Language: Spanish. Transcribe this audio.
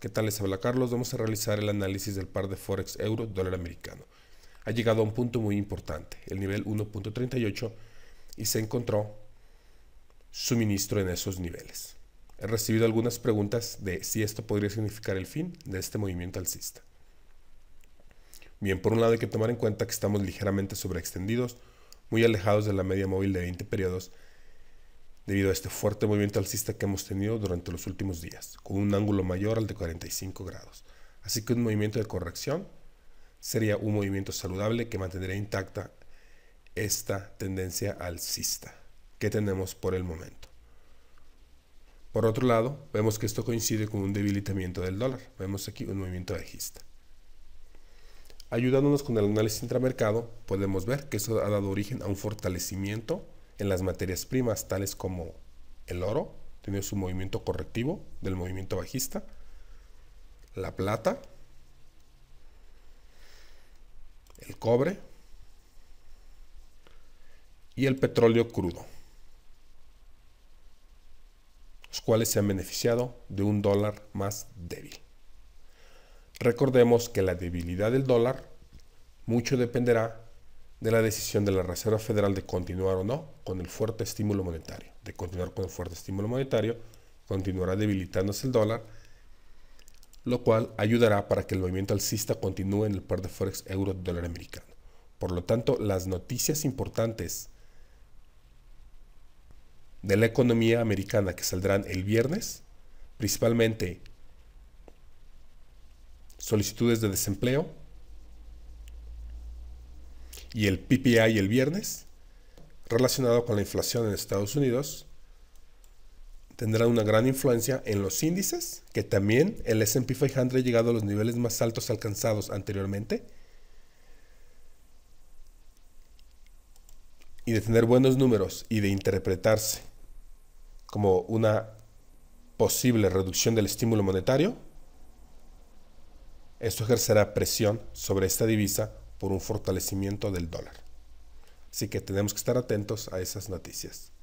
¿Qué tal les habla Carlos? Vamos a realizar el análisis del par de Forex euro dólar americano. Ha llegado a un punto muy importante, el nivel 1.38, y se encontró suministro en esos niveles. He recibido algunas preguntas de si esto podría significar el fin de este movimiento alcista. Bien, por un lado hay que tomar en cuenta que estamos ligeramente sobreextendidos, muy alejados de la media móvil de 20 periodos debido a este fuerte movimiento alcista que hemos tenido durante los últimos días, con un ángulo mayor al de 45 grados. Así que un movimiento de corrección sería un movimiento saludable que mantendría intacta esta tendencia alcista que tenemos por el momento. Por otro lado, vemos que esto coincide con un debilitamiento del dólar. Vemos aquí un movimiento bajista. Ayudándonos con el análisis intramercado, podemos ver que eso ha dado origen a un fortalecimiento en las materias primas, tales como el oro, tiene su movimiento correctivo del movimiento bajista, la plata, el cobre y el petróleo crudo, los cuales se han beneficiado de un dólar más débil. Recordemos que la debilidad del dólar mucho dependerá de la decisión de la Reserva Federal de continuar o no con el fuerte estímulo monetario. De continuar con el fuerte estímulo monetario, continuará debilitándose el dólar, lo cual ayudará para que el movimiento alcista continúe en el par de forex euro dólar americano. Por lo tanto, las noticias importantes de la economía americana que saldrán el viernes, principalmente solicitudes de desempleo, y el PPI el viernes, relacionado con la inflación en Estados Unidos, tendrá una gran influencia en los índices, que también el SP 500 ha llegado a los niveles más altos alcanzados anteriormente, y de tener buenos números y de interpretarse como una posible reducción del estímulo monetario, esto ejercerá presión sobre esta divisa por un fortalecimiento del dólar. Así que tenemos que estar atentos a esas noticias.